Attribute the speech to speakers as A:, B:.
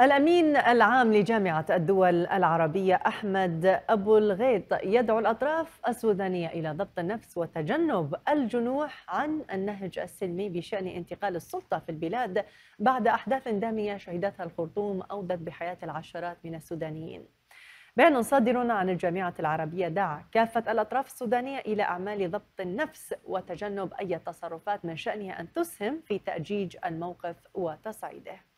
A: الأمين العام لجامعة الدول العربية أحمد أبو الغيط يدعو الأطراف السودانية إلى ضبط النفس وتجنب الجنوح عن النهج السلمي بشأن انتقال السلطة في البلاد بعد أحداث دامية شهدتها الخرطوم أودت بحياة العشرات من السودانيين. بيان صادر عن الجامعة العربية دعا كافة الأطراف السودانية إلى أعمال ضبط النفس وتجنب أي تصرفات من شأنها أن تسهم في تأجيج الموقف وتصعيده.